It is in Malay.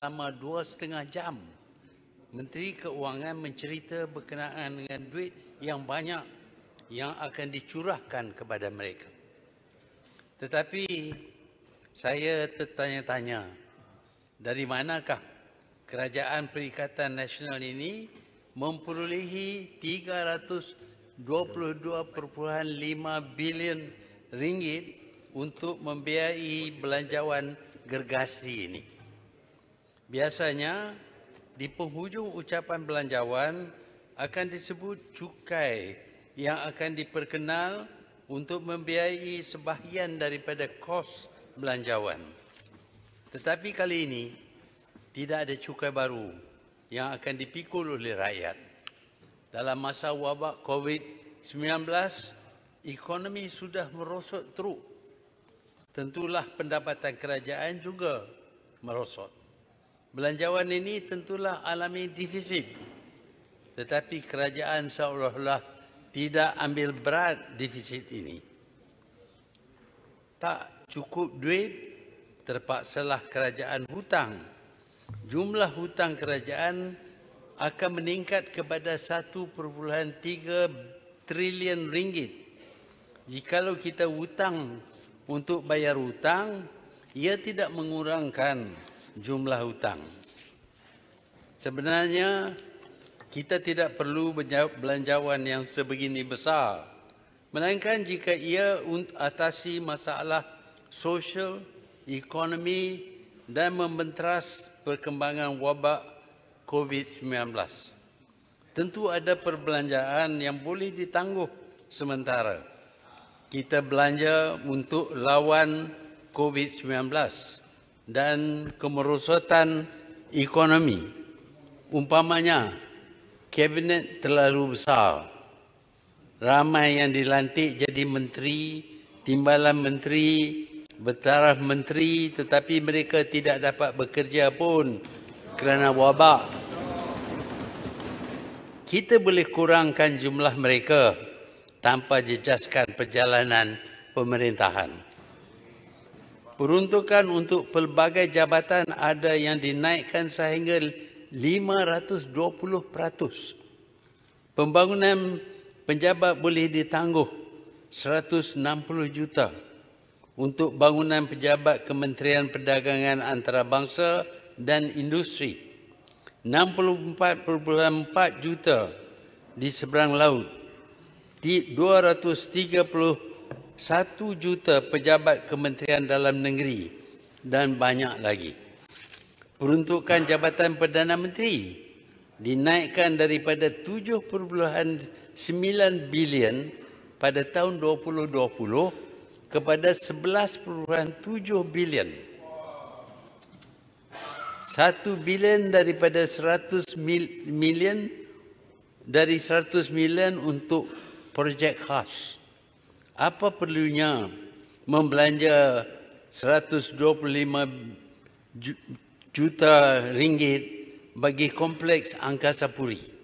selama dua setengah jam Menteri Keuangan mencerita berkenaan dengan duit yang banyak yang akan dicurahkan kepada mereka. Tetapi saya tertanya-tanya dari manakah Kerajaan Perikatan Nasional ini memperolehi 322.5 bilion ringgit untuk membiayai belanjawan gergasi ini. Biasanya di penghujung ucapan belanjawan akan disebut cukai yang akan diperkenal untuk membiayai sebahagian daripada kos belanjawan. Tetapi kali ini tidak ada cukai baru yang akan dipikul oleh rakyat. Dalam masa wabak COVID-19, ekonomi sudah merosot teruk. Tentulah pendapatan kerajaan juga merosot. Belanjawan ini tentulah alami defisit. Tetapi kerajaan seolah-olah tidak ambil berat defisit ini. Tak cukup duit, terpaksalah kerajaan hutang. Jumlah hutang kerajaan akan meningkat kepada 1.3 trilion ringgit. Jikalau kita hutang untuk bayar hutang, ia tidak mengurangkan jumlah hutang. Sebenarnya kita tidak perlu belanjawan yang sebegini besar. Melainkan jika ia untuk atasi masalah sosial, ekonomi dan membenteras perkembangan wabak COVID-19. Tentu ada perbelanjaan yang boleh ditangguh sementara. Kita belanja untuk lawan COVID-19 dan kemerosotan ekonomi. Umpamanya, kabinet terlalu besar. Ramai yang dilantik jadi menteri, timbalan menteri, bertaraf menteri tetapi mereka tidak dapat bekerja pun kerana wabak. Kita boleh kurangkan jumlah mereka tanpa jejaskan perjalanan pemerintahan peruntukan untuk pelbagai jabatan ada yang dinaikkan sehingga 520%. Pembangunan penjabat boleh ditangguh 160 juta untuk bangunan pejabat Kementerian Perdagangan Antarabangsa dan Industri. 64.4 juta di seberang laut satu juta pejabat kementerian dalam negeri dan banyak lagi. Peruntukan Jabatan Perdana Menteri dinaikkan daripada 7.9 bilion pada tahun 2020 kepada 11.7 bilion. satu bilion daripada 100 million dari 100 million untuk projek khas apa perlunya membelanja 125 juta ringgit bagi kompleks Angkasa Puri.